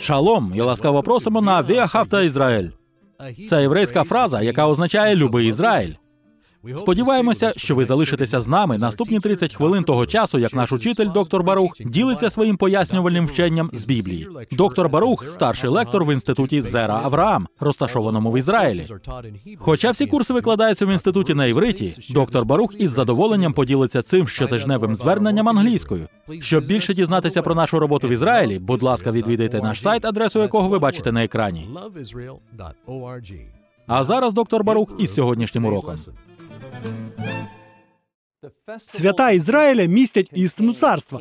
Шалом і ласкаво просимо на Віахавта Ізраїль. Це єврейська фраза, яка означає любий Ізраїль. Сподіваємося, що ви залишитеся з нами наступні 30 хвилин того часу, як наш учитель доктор Барух ділиться своїм пояснювальним вченням з Біблії. Доктор Барух, старший лектор в інституті Зера Авраам, розташованому в Ізраїлі. Хоча всі курси викладаються в інституті на івриті, доктор Барух із задоволенням поділиться цим щотижневим зверненням англійською. Щоб більше дізнатися про нашу роботу в Ізраїлі, будь ласка, відвідайте наш сайт, адресу якого ви бачите на екрані. А зараз доктор Барух із сьогоднішнім уроком. Свята Ізраїля містять істину царства.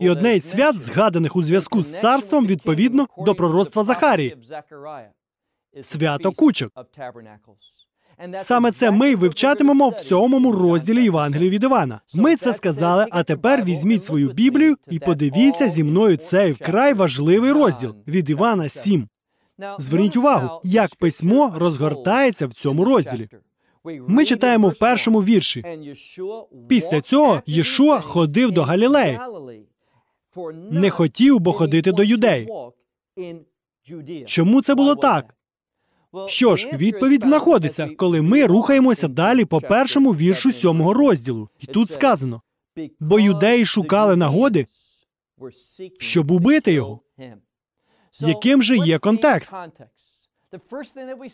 І одне із свят, згаданих у зв'язку з царством, відповідно до пророцтва Захарії свято кучок. Саме це ми вивчатимемо в цьому розділі Євангелії від Івана. Ми це сказали, а тепер візьміть свою Біблію і подивіться зі мною цей вкрай важливий розділ від Івана 7. Зверніть увагу, як письмо розгортається в цьому розділі. Ми читаємо в першому вірші. Після цього Єшуа ходив до Галілеї. Не хотів бо ходити до юдеї. Чому це було так? Що ж, відповідь знаходиться, коли ми рухаємося далі по першому віршу сьомого розділу, і тут сказано: бо юдеї шукали нагоди, щоб убити його яким же є контекст?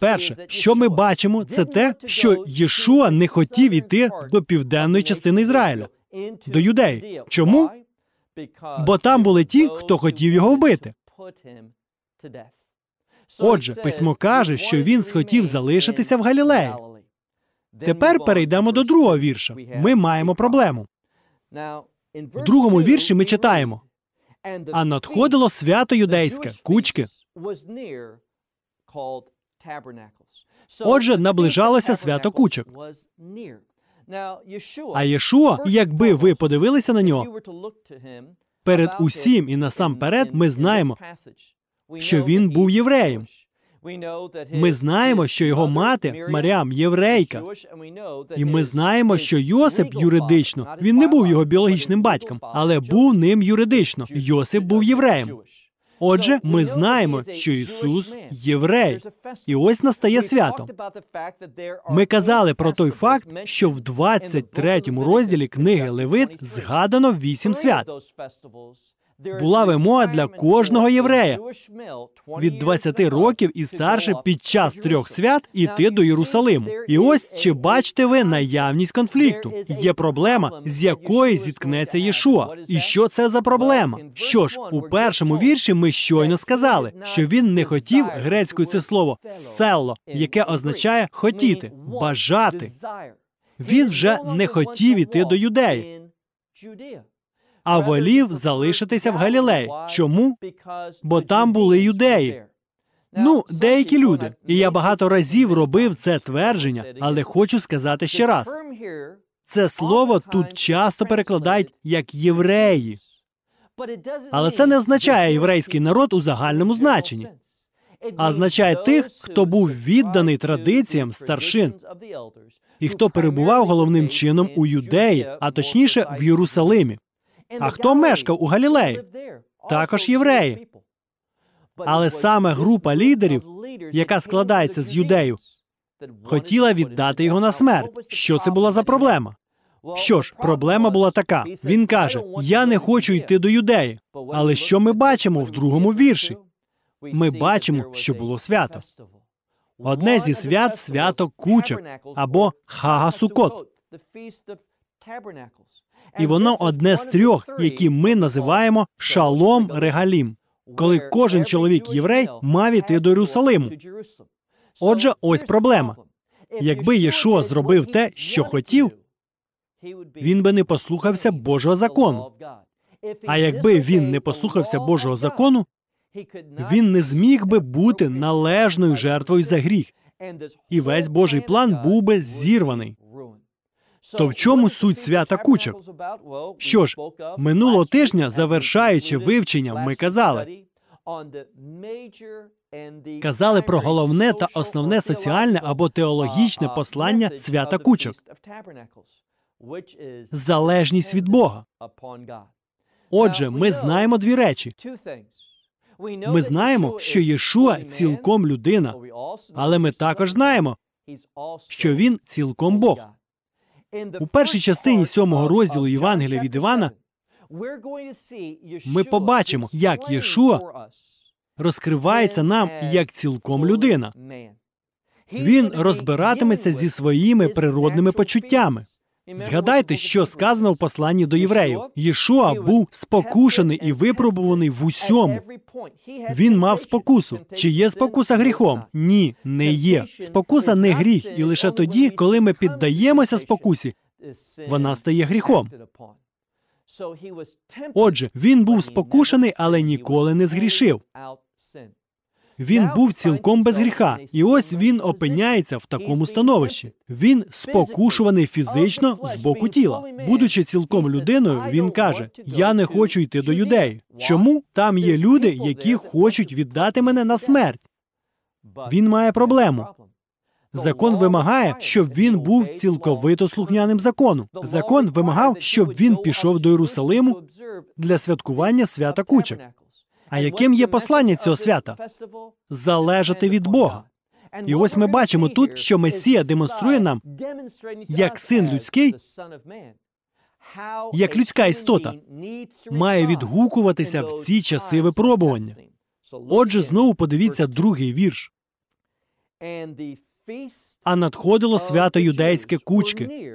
Перше, що ми бачимо, це те, що Єшуа не хотів іти до південної частини Ізраїля, до юдеї. Чому? Бо там були ті, хто хотів його вбити. Отже, письмо каже, що він схотів залишитися в Галілеї. Тепер перейдемо до другого вірша. Ми маємо проблему. В другому вірші ми читаємо а надходило свято юдейське кучки. Отже, наближалося свято кучок. А Єшуа, якби ви подивилися на нього, перед усім і насамперед, ми знаємо, що він був євреєм. Ми знаємо, що його мати Маріам єврейка. І ми знаємо, що Йосип юридично він не був його біологічним батьком, але був ним юридично. Йосип був євреєм. Отже, ми знаємо, що Ісус єврей, і ось настає свято. Ми казали про той факт, що в 23 розділі книги Левит згадано вісім свят була вимога для кожного єврея від 20 років і старше під час трьох свят іти до Єрусалиму. І ось чи бачите ви наявність конфлікту? Є проблема, з якої зіткнеться Єшуа. І що це за проблема? Що ж, у першому вірші ми щойно сказали, що він не хотів грецькою це слово село, яке означає хотіти, бажати. Він вже не хотів іти до юдеї а волів залишитися в Галілеї. Чому? Бо там були юдеї. Ну, деякі люди, і я багато разів робив це твердження, але хочу сказати ще раз: це слово тут часто перекладають як євреї, але це не означає єврейський народ у загальному значенні, а означає тих, хто був відданий традиціям старшин і хто перебував головним чином у юдеї, а точніше в Єрусалимі. А хто мешкав у Галілеї? Також євреї. Але саме група лідерів, яка складається з юдею, хотіла віддати його на смерть. Що це була за проблема? Що ж, проблема була така: він каже: Я не хочу йти до юдеї. Але що ми бачимо в другому вірші? Ми бачимо, що було свято. Одне зі свят свято кучок або Хага Сукот і воно одне з трьох, які ми називаємо шалом регалім, коли кожен чоловік єврей мав іти до Єрусалиму. Отже, ось проблема. Якби Єшуа зробив те, що хотів, він би не послухався Божого закону. А якби він не послухався Божого закону, він не зміг би бути належною жертвою за гріх, і весь Божий план був би зірваний. То в чому суть свята кучок? Що ж, минулого тижня, завершаючи вивчення, ми казали казали про головне та основне соціальне або теологічне послання свята кучок, залежність від Бога. Отже, ми знаємо дві речі. Ми знаємо, що Єшуа цілком людина, але ми також знаємо, що він цілком Бог. У першій частині сьомого розділу Євангелія від Івана ми побачимо, як Єшуа розкривається нам як цілком людина. Він розбиратиметься зі своїми природними почуттями. Згадайте, що сказано в посланні до євреїв. Єшуа був спокушений і випробуваний в усьому. Він мав спокусу. Чи є спокуса гріхом? Ні, не є. Спокуса не гріх, і лише тоді, коли ми піддаємося спокусі, вона стає гріхом. Отже, він був спокушений, але ніколи не згрішив. Він був цілком без гріха, і ось він опиняється в такому становищі. Він спокушуваний фізично з боку тіла. Будучи цілком людиною, він каже: Я не хочу йти до юдеї. Чому там є люди, які хочуть віддати мене на смерть? Він має проблему. Закон вимагає, щоб він був цілковито слухняним закону. Закон вимагав, щоб він пішов до Єрусалиму для святкування свята кучок. А яким є послання цього свята? Залежати від Бога. І ось ми бачимо тут, що Месія демонструє нам як син людський, як людська істота, має відгукуватися в ці часи випробування. Отже, знову подивіться другий вірш. А надходило свято юдейське кучки.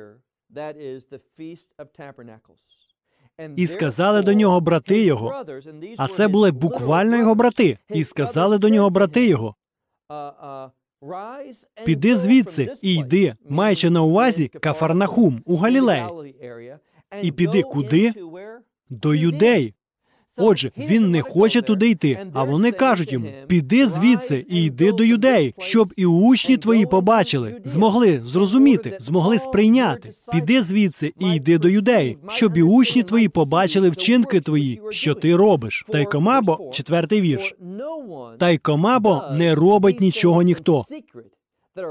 І сказали до нього брати його. А це були буквально його брати. І сказали до нього брати його. Uh, uh, піди звідси і йди, маючи на увазі Кафарнахум у Галілеї. І піди куди? До юдей. Отже, він не хоче туди йти. А вони кажуть йому: піди звідси і йди до юдеї, щоб і учні твої побачили, змогли зрозуміти, змогли сприйняти. Піди звідси і йди до юдеї, щоб і учні твої побачили вчинки твої, що ти робиш. Та й комабо, четвертий вірш. Та й комабо не робить нічого ніхто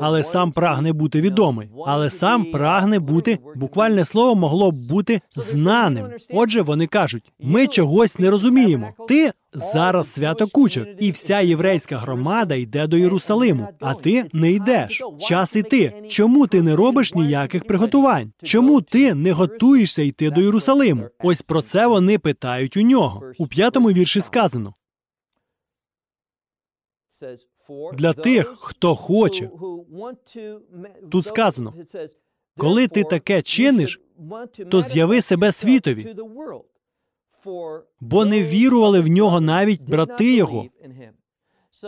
але сам прагне бути відомий, але сам прагне бути буквальне слово могло б бути знаним. Отже, вони кажуть: ми чогось не розуміємо. Ти зараз свято кучер, і вся єврейська громада йде до Єрусалиму, а ти не йдеш. Час іти. Чому ти не робиш ніяких приготувань? Чому ти не готуєшся йти до Єрусалиму? Ось про це вони питають у нього. У п'ятому вірші сказано для тих, хто хоче. Тут сказано, коли ти таке чиниш, то з'яви себе світові, бо не вірували в нього навіть брати його.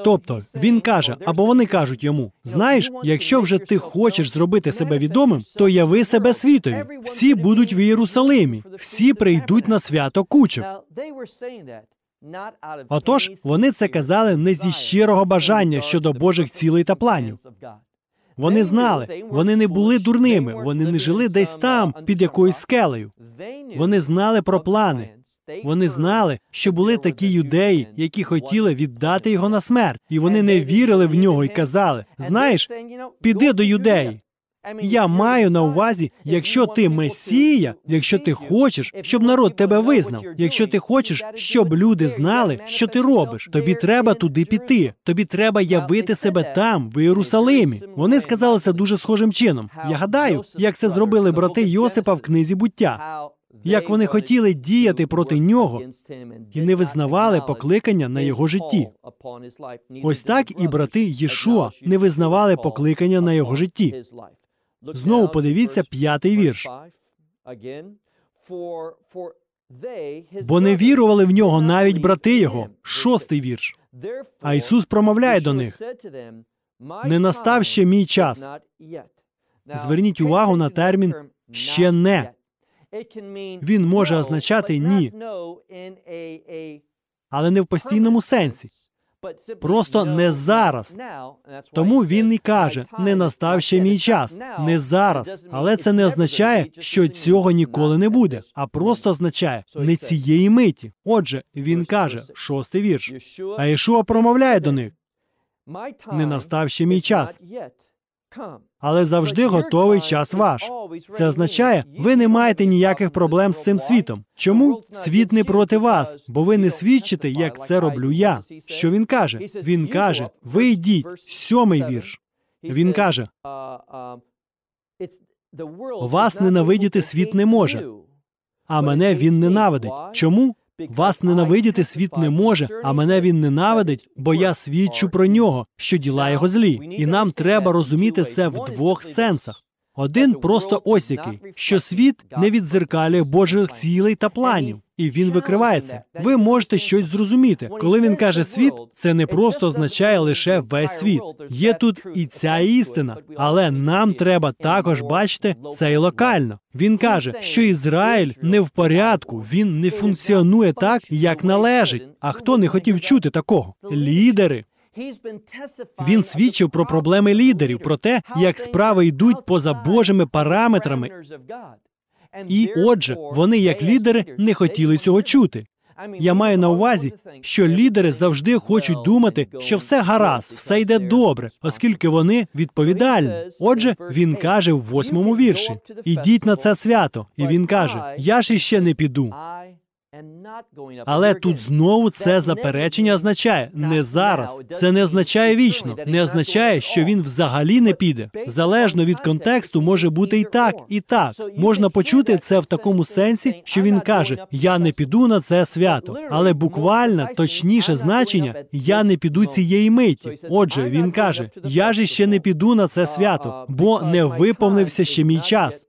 Тобто він каже, або вони кажуть йому: знаєш, якщо вже ти хочеш зробити себе відомим, то яви себе світові. Всі будуть в Єрусалимі, всі прийдуть на свято куча. Отож, вони це казали не зі щирого бажання щодо Божих цілей та планів. Вони знали, вони не були дурними, вони не жили десь там, під якоюсь скелею. Вони знали про плани. Вони знали, що були такі юдеї, які хотіли віддати його на смерть, і вони не вірили в нього і казали: знаєш, піди до юдеї. Я маю на увазі, якщо ти месія, якщо ти хочеш, щоб народ тебе визнав, якщо ти хочеш, щоб люди знали, що ти робиш, тобі треба туди піти. Тобі треба явити себе там, в Єрусалимі. Вони сказали це дуже схожим чином. Я гадаю, як це зробили брати Йосипа в книзі буття. Як вони хотіли діяти проти нього і не визнавали покликання на його житті. Ось так і брати Єшуа не визнавали покликання на його житті. Знову подивіться п'ятий вірш. Бо не вірували в нього навіть брати його. Шостий вірш. А Ісус промовляє до них не настав ще мій час. Зверніть увагу на термін ще не. Він може означати ні, але не в постійному сенсі. Просто не зараз. Тому він і каже: не настав ще мій час, не зараз. Але це не означає, що цього ніколи не буде, а просто означає не цієї миті. Отже, він каже, шостий вірш. А Ішуа промовляє до них: не настав ще мій час але завжди готовий час ваш. Це означає, ви не маєте ніяких проблем з цим світом. Чому світ не проти вас? Бо ви не свідчите, як це роблю я. Що він каже? Він каже: ви йдіть, сьомий вірш. Він каже: uh, um, вас ненавидіти світ не може, а мене він ненавидить. Чому? Вас ненавидіти світ не може, а мене він ненавидить, бо я свідчу про нього, що діла його злі, і нам треба розуміти це в двох сенсах. Один тобто, просто осікий, що світ не відзеркалює Божих цілей та планів, і він викривається. Ви можете щось зрозуміти. Коли він каже світ, це не просто означає лише весь світ. Є тут і ця істина, але нам треба також бачити це й локально. Він каже, що Ізраїль не в порядку, він не функціонує так, як належить. А хто не хотів чути такого? Лідери він свідчив про проблеми лідерів, про те, як справи йдуть поза Божими параметрами. І отже, вони, як лідери, не хотіли цього чути. Я маю на увазі, що лідери завжди хочуть думати, що все гаразд, все йде добре, оскільки вони відповідальні. Отже, він каже в восьмому вірші: ідіть на це свято, і він каже: Я ж іще не піду. Але тут знову це заперечення означає не зараз. Це не означає вічно, не означає, що він взагалі не піде. Залежно від контексту, може бути і так, і так. Можна почути це в такому сенсі, що він каже: Я не піду на це свято, але буквально точніше значення я не піду цієї миті. Отже, він каже: Я же ще не піду на це uh, свято, uh, бо не виповнився ще мій час.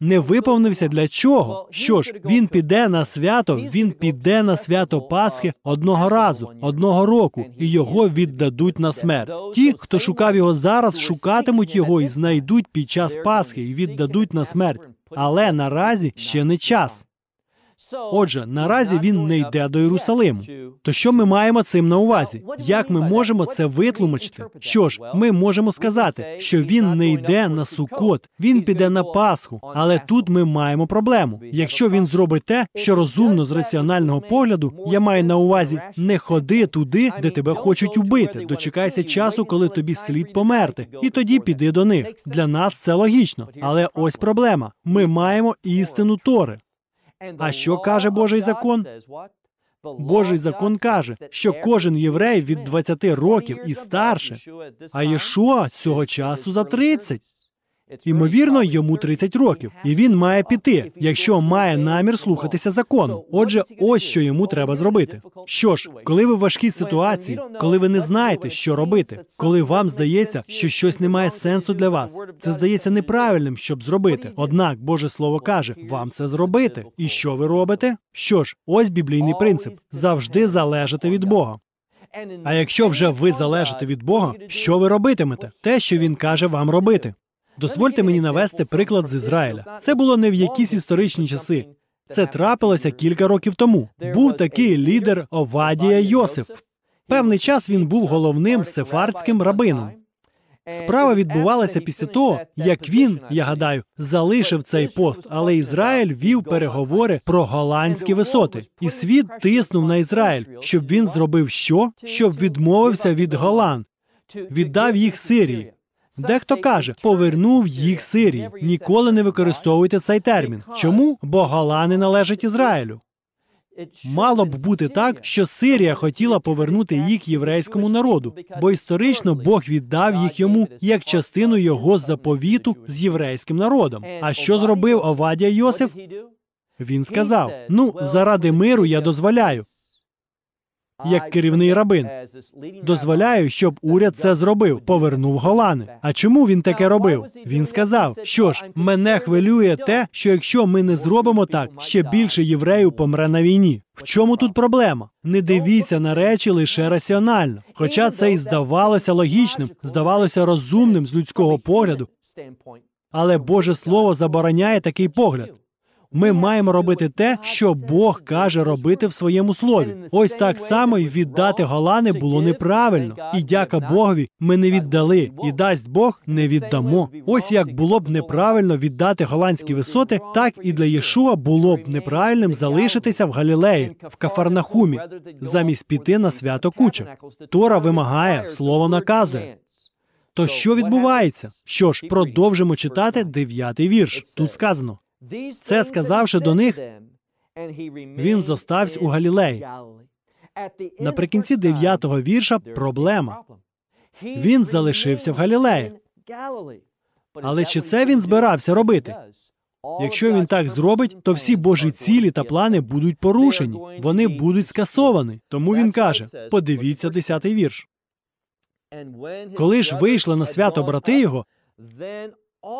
Не виповнився для чого? Що ж, він піде на свято, він піде на свято Пасхи одного разу, одного року, і його віддадуть на смерть. Ті, хто шукав його зараз, шукатимуть його і знайдуть під час Пасхи і віддадуть на смерть. Але наразі ще не час. Отже, наразі він не йде до Єрусалиму. То що ми маємо цим на увазі? Як ми можемо це витлумачити? Що ж, ми можемо сказати, що він не йде на Сукот, він піде на Пасху, але тут ми маємо проблему. Якщо він зробить те, що розумно з раціонального погляду, я маю на увазі не ходи туди, де тебе хочуть убити. Дочекайся часу, коли тобі слід померти, і тоді піди до них. Для нас це логічно, але ось проблема: ми маємо істину Тори. А що каже Божий закон? Божий закон каже, що кожен єврей від 20 років і старше, а Єшуа цього часу за 30. Ймовірно, йому 30 років, і він має піти, якщо має намір слухатися закону. Отже, ось що йому треба зробити. Що ж, коли ви в важкій ситуації, коли ви не знаєте, що робити, коли вам здається, що щось не має сенсу для вас, це здається неправильним, щоб зробити. Однак Боже Слово каже, вам це зробити. І що ви робите? Що ж, ось біблійний принцип завжди залежати від Бога. А якщо вже ви залежите від Бога, що ви робитимете? Те, що він каже вам робити. Дозвольте мені навести приклад з Ізраїля. Це було не в якісь історичні часи. Це трапилося кілька років тому. Був такий лідер Овадія Йосиф. Певний час він був головним сефардським рабином. Справа відбувалася після того, як він, я гадаю, залишив цей пост, але Ізраїль вів переговори про голландські висоти, і світ тиснув на Ізраїль, щоб він зробив що? Щоб відмовився від Голланд, віддав їх Сирії. Дехто каже, повернув їх Сирії. Ніколи не використовуйте цей термін. Чому? Бо Голани належать Ізраїлю. Мало б бути так, що Сирія хотіла повернути їх єврейському народу, бо історично Бог віддав їх йому як частину його заповіту з єврейським народом. А що зробив Овадія Йосиф? Він сказав: Ну, заради миру я дозволяю як керівний рабин. Дозволяю, щоб уряд це зробив. Повернув Голани. А чому він таке робив? Він сказав: що ж, мене хвилює те, що якщо ми не зробимо так, ще більше євреїв помре на війні. В чому тут проблема? Не дивіться на речі лише раціонально. Хоча це й здавалося логічним, здавалося розумним з людського погляду. Але Боже Слово забороняє такий погляд. Ми маємо робити те, що Бог каже робити в своєму слові. Ось так само й віддати Голани було неправильно. І дяка Богові, ми не віддали, і дасть Бог не віддамо. Ось як було б неправильно віддати голландські висоти, так і для Єшуа було б неправильним залишитися в Галілеї, в Кафарнахумі, замість піти на свято куча. Тора вимагає, слово наказує. То що відбувається? Що ж, продовжимо читати дев'ятий вірш. Тут сказано: це сказавши до них, він зостався у Галілеї. Наприкінці дев'ятого вірша проблема. Він залишився в Галілеї. Але чи це він збирався робити? Якщо він так зробить, то всі божі цілі та плани будуть порушені, вони будуть скасовані. Тому він каже: подивіться десятий вірш. Коли ж вийшли на свято брати його,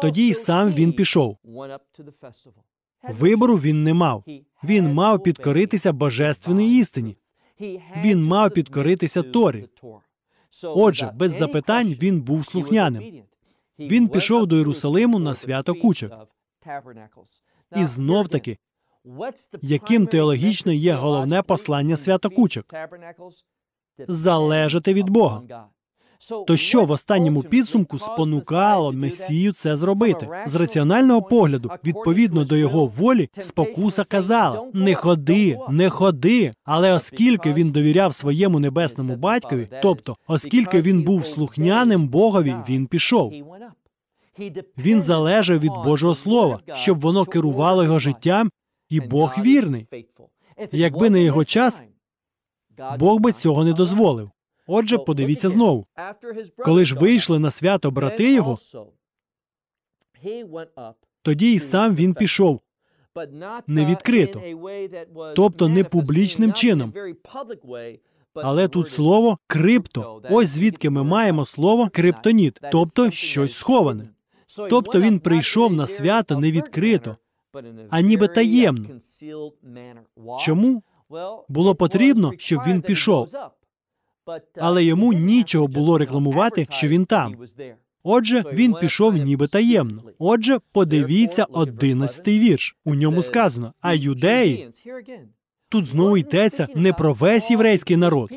тоді й сам він пішов. Вибору він не мав. Він мав підкоритися божественній істині. Він мав підкоритися Торі. Отже, без запитань він був слухняним. Він пішов до Єрусалиму на свято кучок. І знов таки, яким теологічно є головне послання свято кучок? Залежати від Бога. То що в останньому підсумку спонукало Месію це зробити з раціонального погляду, відповідно до його волі, спокуса казала: не ходи, не ходи. Але оскільки він довіряв своєму небесному батькові, тобто, оскільки він був слухняним Богові, він пішов. Він залежав від Божого Слова, щоб воно керувало його життям, і Бог вірний. Якби не його час, Бог би цього не дозволив. Отже, подивіться знову. Коли ж вийшли на свято брати його, тоді і сам він пішов, не відкрито, тобто не публічним чином. Але тут слово крипто. Ось звідки ми маємо слово криптоніт, тобто щось сховане. Тобто він прийшов на свято не відкрито, а ніби таємно. Чому було потрібно, щоб він пішов? Uh, але йому нічого було рекламувати, що він там. Отже, він пішов ніби таємно. Отже, подивіться одинадцятий вірш. У ньому сказано: а юдеї тут знову йдеться не про весь єврейський народ.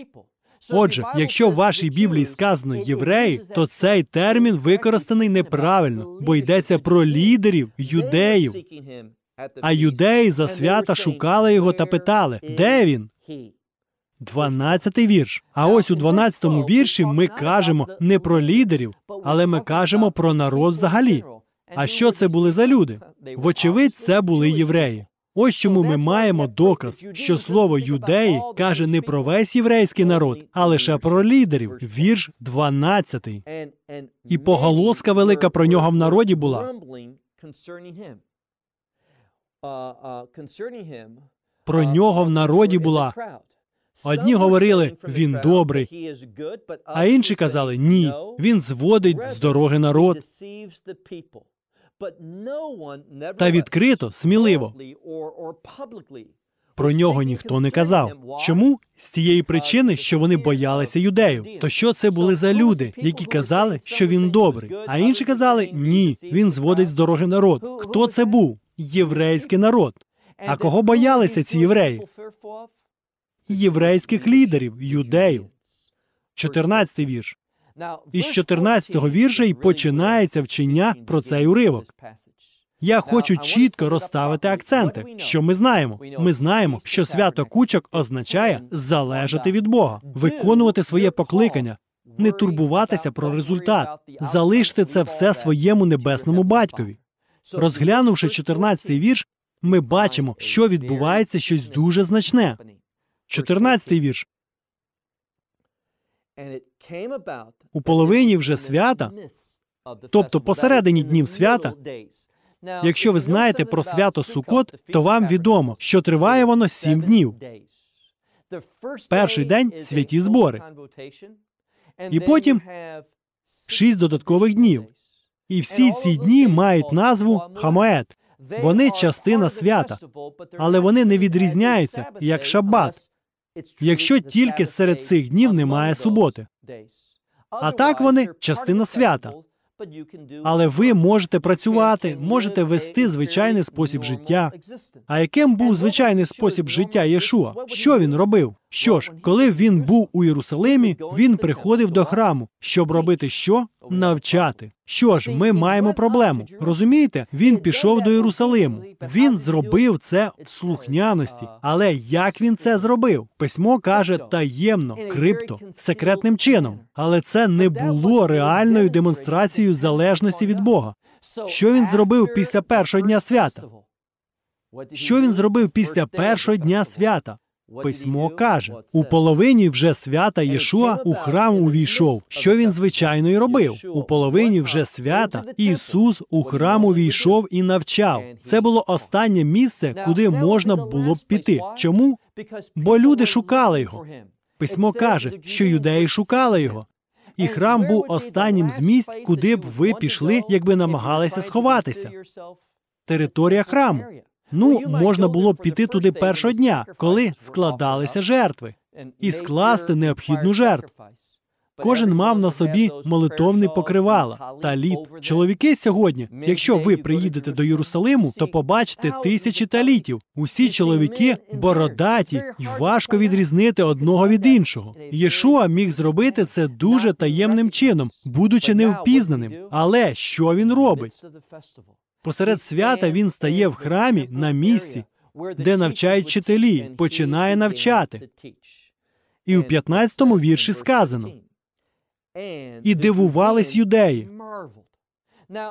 Отже, якщо в вашій Біблії сказано євреї, то цей термін використаний неправильно, бо йдеться про лідерів юдеїв. А юдеї за свята шукали його та питали, де він? 12 вірш. А ось у 12 вірші ми кажемо не про лідерів, але ми кажемо про народ взагалі. А що це були за люди? Вочевидь, це були євреї. Ось чому ми маємо доказ, що слово юдеї каже не про весь єврейський народ, а лише про лідерів. Вірш 12. І поголоска велика про нього в народі була. Про нього в народі була Одні говорили він добрий, а інші казали ні. Він зводить з дороги народ. Та відкрито, сміливо про нього ніхто не казав. Чому з тієї причини, що вони боялися юдею? То що це були за люди, які казали, що він добрий, а інші казали ні, він зводить з дороги народ. Хто це був? Єврейський народ. А кого боялися ці євреї? єврейських лідерів, юдеїв. 14 вірш. Із 14-го вірша і починається вчення про цей уривок. Я хочу чітко розставити акценти. Що ми знаємо? Ми знаємо, що свято кучок означає залежати від Бога, виконувати своє покликання, не турбуватися про результат, залишити це все своєму небесному батькові. Розглянувши 14-й вірш, ми бачимо, що відбувається щось дуже значне. 14 вірш. У половині вже свята, тобто посередині днів свята. Якщо ви знаєте про свято Сукот, то вам відомо, що триває воно сім днів. Перший день святі збори, і потім шість додаткових днів. І всі ці дні мають назву Хамоет. Вони частина свята, але вони не відрізняються як шаббат якщо тільки серед цих днів немає суботи. А так вони частина свята. Але ви можете працювати, можете вести звичайний спосіб життя. А яким був звичайний спосіб життя Єшуа? Що він робив? Що ж, коли він був у Єрусалимі, він приходив до храму, щоб робити що? Навчати. Що ж, ми маємо проблему. Розумієте? Він пішов до Єрусалиму. Він зробив це в слухняності. Але як він це зробив? Письмо каже таємно, крипто, секретним чином. Але це не було реальною демонстрацією залежності від Бога. Що він зробив після першого дня свята? Що він зробив після першого дня свята? Письмо каже, у половині вже свята е, Єшуа ну, у храм е, увійшов, що він звичайно й робив. У половині вже свята Ісус у храм увійшов і навчав. Е, це було останнє місце, куди можна було б піти. Чому? Бо люди шукали його. Письмо каже, що юдеї шукали його. І храм був останнім з місць, куди б ви пішли, якби намагалися сховатися. Територія храму. Ну, можна було б піти туди першого дня, коли складалися жертви, і скласти необхідну жертву. Кожен мав на собі молитовний покривала та літ. Чоловіки сьогодні, якщо ви приїдете до Єрусалиму, то побачите тисячі талітів. Усі чоловіки бородаті й важко відрізнити одного від іншого. Єшуа міг зробити це дуже таємним чином, будучи невпізнаним. Але що він робить? Посеред свята він стає в храмі на місці, де навчають вчителі, починає навчати. І у 15 му вірші сказано і дивувались юдеї.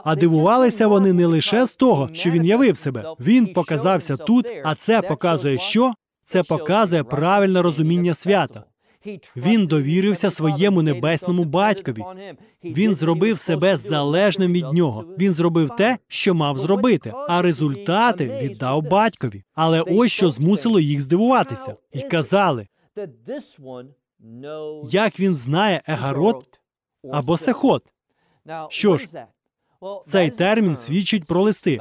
А дивувалися вони не лише з того, що він явив себе. Він показався тут, а це показує, що це показує правильне розуміння свята. Він довірився своєму небесному батькові. Він зробив себе залежним від нього. Він зробив те, що мав зробити, а результати віддав батькові. Але ось що змусило їх здивуватися, І казали як він знає егарот або сехот. Що ж, цей термін свідчить про листи.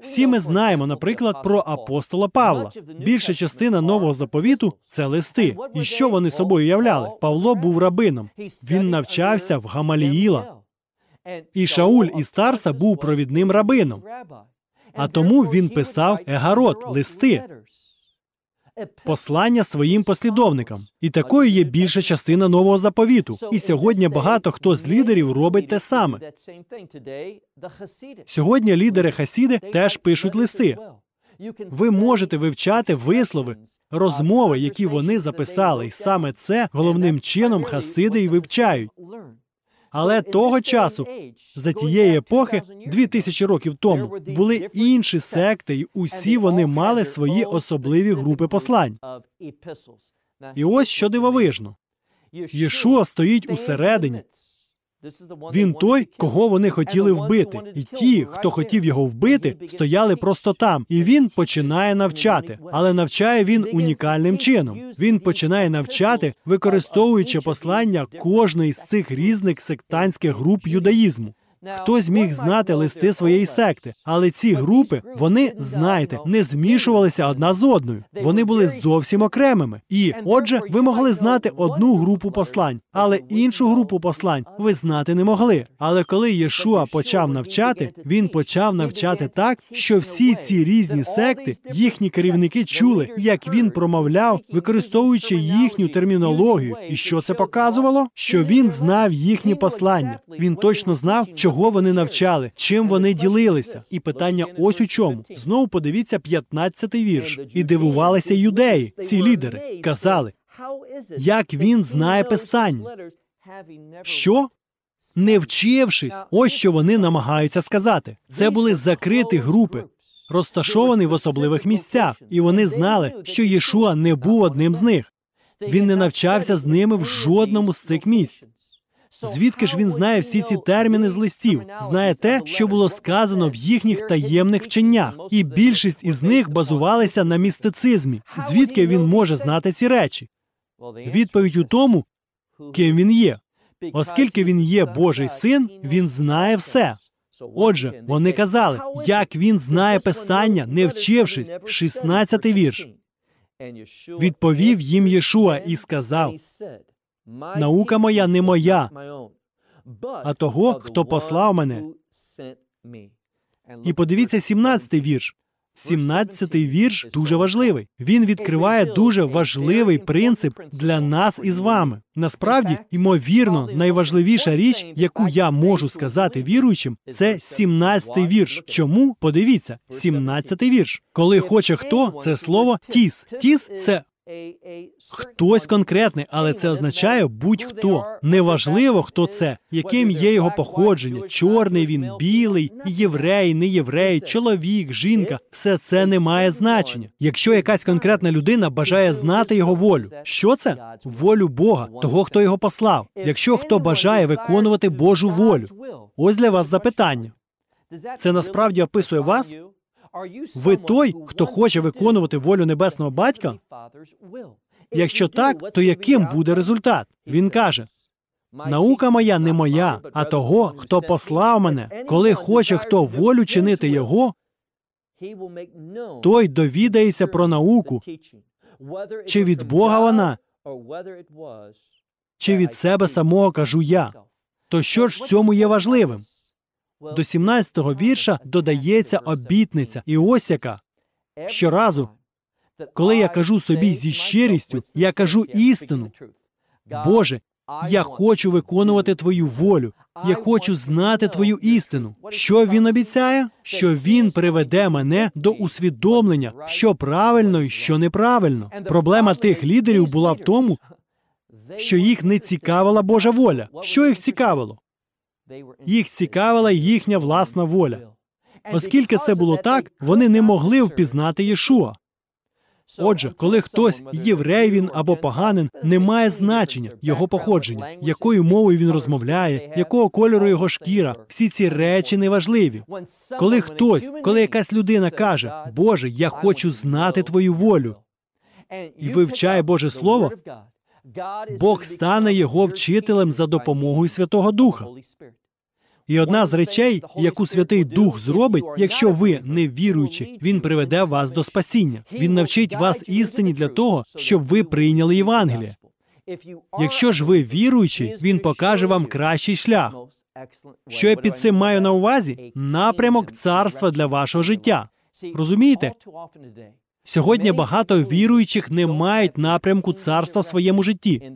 Всі ми знаємо, наприклад, про апостола Павла. Більша частина нового заповіту це листи. І що вони собою являли? Павло був рабином. Він навчався в Гамаліїла. І Шауль із Тарса був провідним рабином. А тому він писав егарот, листи послання своїм послідовникам, і такою є більша частина нового заповіту. І сьогодні багато хто з лідерів робить те саме. Сьогодні лідери Хасіди теж пишуть листи. Ви можете вивчати вислови, розмови, які вони записали, і саме це головним чином хасиди й вивчають. Але того часу, за тієї епохи, дві тисячі років тому, були інші секти, і усі вони мали свої особливі групи послань. І ось що дивовижно. Єшуа стоїть усередині він той, кого вони хотіли вбити, і ті, хто хотів його вбити, стояли просто там. І він починає навчати, але навчає він унікальним чином. Він починає навчати, використовуючи послання кожної з цих різних сектантських груп юдаїзму. Хтось міг знати листи своєї секти, але ці групи вони знаєте не змішувалися одна з одною. Вони були зовсім окремими. І отже, ви могли знати одну групу послань, але іншу групу послань ви знати не могли. Але коли Єшуа почав навчати, він почав навчати так, що всі ці різні секти, їхні керівники чули, як він промовляв, використовуючи їхню термінологію. І що це показувало? Що він знав їхні послання. Він точно знав, чого. Чого вони навчали? Чим вони ділилися? І питання ось у чому. Знову подивіться 15 вірш. І дивувалися юдеї, ці лідери, казали, як він знає писання. Що? Не вчившись, ось що вони намагаються сказати. Це були закриті групи, розташовані в особливих місцях, і вони знали, що Єшуа не був одним з них. Він не навчався з ними в жодному з цих місць. Звідки ж він знає всі ці терміни з листів? Знає те, що було сказано в їхніх таємних вченнях, і більшість із них базувалися на містицизмі. Звідки він може знати ці речі? Відповідь у тому, ким він є. Оскільки він є Божий син, він знає все. Отже, вони казали, як він знає писання, не вчившись, 16-й вірш. Відповів їм Єшуа і сказав Наука моя не моя, а того, хто послав мене. І подивіться 17-й вірш. 17-й вірш дуже важливий. Він відкриває дуже важливий принцип для нас із вами. Насправді, ймовірно, найважливіша річ, яку я можу сказати віруючим, це 17-й вірш. Чому подивіться, 17-й вірш, коли хоче хто, це слово тіс. Тіс е, це Хтось конкретний, але це означає будь-хто. Неважливо, хто це, яким є його походження. Чорний він, білий, єврей, не єврей, чоловік, жінка все це не має значення. Якщо якась конкретна людина бажає знати його волю, що це? Волю Бога, того, хто його послав. Якщо хто бажає виконувати Божу волю, ось для вас запитання. Це насправді описує вас. Ви той, хто хоче виконувати волю небесного батька? Якщо так, то яким буде результат? Він каже: наука моя не моя, а того, хто послав мене, коли хоче хто волю чинити його, той довідається про науку, чи від Бога вона, чи від себе самого кажу я. То що ж в цьому є важливим? До 17-го вірша додається обітниця, і ось яка щоразу, коли я кажу собі зі щирістю, я кажу істину. Боже, я хочу виконувати Твою волю. Я хочу знати Твою істину. Що він обіцяє? Що він приведе мене до усвідомлення, що правильно і що неправильно. Проблема тих лідерів була в тому, що їх не цікавила Божа воля. Що їх цікавило? Їх цікавила їхня власна воля. Оскільки це було так, вони не могли впізнати Єшуа. Отже, коли хтось єврей він або поганин, не має значення його походження, якою мовою він розмовляє, якого кольору його шкіра, всі ці речі не важливі. Коли хтось, коли якась людина каже, Боже, я хочу знати твою волю і вивчає Боже Слово, Бог стане його вчителем за допомогою Святого Духа. І одна з речей, яку Святий Дух зробить, якщо ви не віруючи, він приведе вас до спасіння. Він навчить вас істині для того, щоб ви прийняли Євангеліє. Якщо ж ви віруючий, він покаже вам кращий шлях. Що я під цим маю на увазі? Напрямок царства для вашого життя. Розумієте? Сьогодні багато віруючих не мають напрямку царства в своєму житті.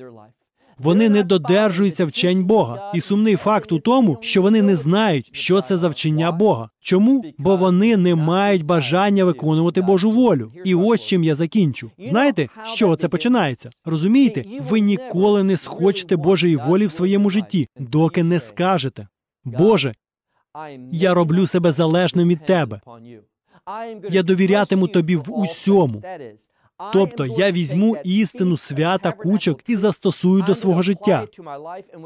Вони не додержуються вчень Бога, і сумний факт у тому, що вони не знають, що це за вчення Бога. Чому? Бо вони не мають бажання виконувати Божу волю. І ось чим я закінчу. Знаєте, з чого це починається? Розумієте, ви ніколи не схочете Божої волі в своєму житті, доки не скажете, Боже, я роблю себе залежним від Тебе я довірятиму тобі в усьому. Тобто я візьму істину свята кучок і застосую до свого життя.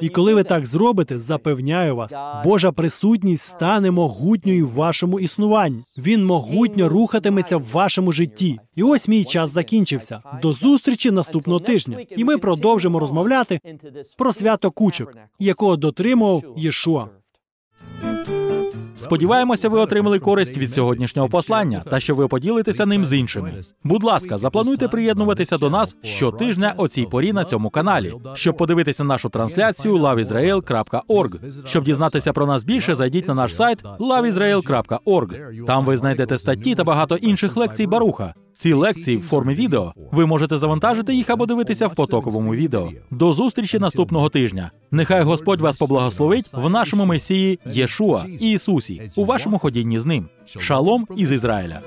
І коли ви так зробите, запевняю вас, Божа присутність стане могутньою в вашому існуванні. Він могутньо рухатиметься в вашому житті. І ось мій час закінчився. До зустрічі наступного тижня, і ми продовжимо розмовляти про свято кучок, якого дотримував Єшуа. Сподіваємося, ви отримали користь від сьогоднішнього послання та що ви поділитеся ним з іншими. Будь ласка, заплануйте приєднуватися до нас щотижня о цій порі на цьому каналі. Щоб подивитися нашу трансляцію, loveisrael.org. Щоб дізнатися про нас більше, зайдіть на наш сайт loveisrael.org. Там ви знайдете статті та багато інших лекцій Баруха. Ці лекції в формі відео. Ви можете завантажити їх або дивитися в потоковому відео. До зустрічі наступного тижня. Нехай Господь вас поблагословить в нашому месії Єшуа Ісусі у вашому ходінні з ним. Шалом із Ізраїля.